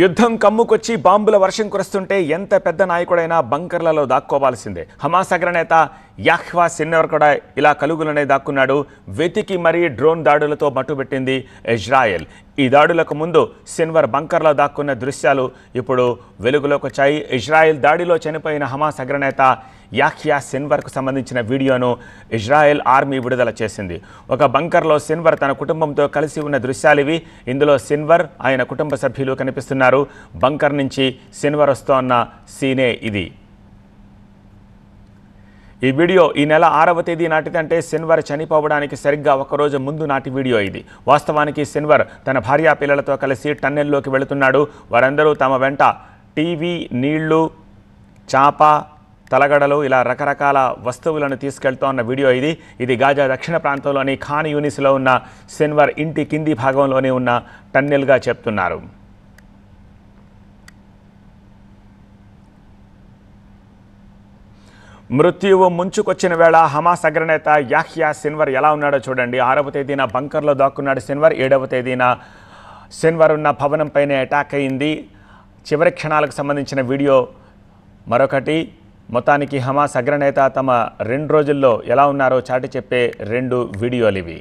యుద్ధం కమ్ముకొచ్చి బాంబుల వర్షం కురుస్తుంటే ఎంత పెద్ద నాయకుడైనా బంకర్లలో దాక్కోవాల్సిందే హమాస్ అగ్రనేత యాహ్వా సిన్నర్ కూడా ఇలా కలుగులనే దాక్కున్నాడు వెతికి మరీ డ్రోన్ దాడులతో మట్టుబెట్టింది ఇజ్రాయెల్ ఈ దాడులకు ముందు సిన్వర్ బంకర్లో దాక్కున్న దృశ్యాలు ఇప్పుడు వెలుగులోకి వచ్చాయి ఇజ్రాయెల్ దాడిలో చనిపోయిన హమాస్ అగ్రనేత యాఖియా సిన్వర్కు సంబంధించిన వీడియోను ఇజ్రాయెల్ ఆర్మీ విడుదల చేసింది ఒక బంకర్లో సిన్వర్ తన కుటుంబంతో కలిసి ఉన్న దృశ్యాలివి ఇందులో సిన్వర్ ఆయన కుటుంబ సభ్యులు కనిపిస్తున్నారు బంకర్ నుంచి సిన్వర్ వస్తోన్న సీనే ఇది ఈ వీడియో ఈ నెల ఆరవ తేదీ నాటిది అంటే శనివర్ చనిపోవడానికి సరిగ్గా ఒకరోజు ముందు నాటి వీడియో ఇది వాస్తవానికి శనివర్ తన భార్యా పిల్లలతో కలిసి టన్నెల్లోకి వెళుతున్నాడు వారందరూ తమ వెంట టీవీ నీళ్లు చాప తలగడలు ఇలా రకరకాల వస్తువులను తీసుకెళ్తూ ఉన్న వీడియో ఇది ఇది గాజా దక్షిణ ప్రాంతంలోని ఖాన్ యూనిస్లో ఉన్న శనివర్ ఇంటి కింది భాగంలోనే ఉన్న టన్నెల్గా చెప్తున్నారు మృత్యువు ముంచుకొచ్చిన వేళ హమాస్ అగ్రనేత యాహ్యా సిన్వర్ ఎలా ఉన్నాడో చూడండి ఆరవ తేదీన బంకర్లో దాక్కున్నాడు సిన్వర్ ఏడవ తేదీన సిన్వర్ ఉన్న భవనంపైనే అటాక్ అయింది చివరి క్షణాలకు సంబంధించిన వీడియో మరొకటి మొత్తానికి హమాస్ అగ్రనేత తమ రెండు రోజుల్లో ఎలా ఉన్నారో చాటి చెప్పే రెండు వీడియోలు ఇవి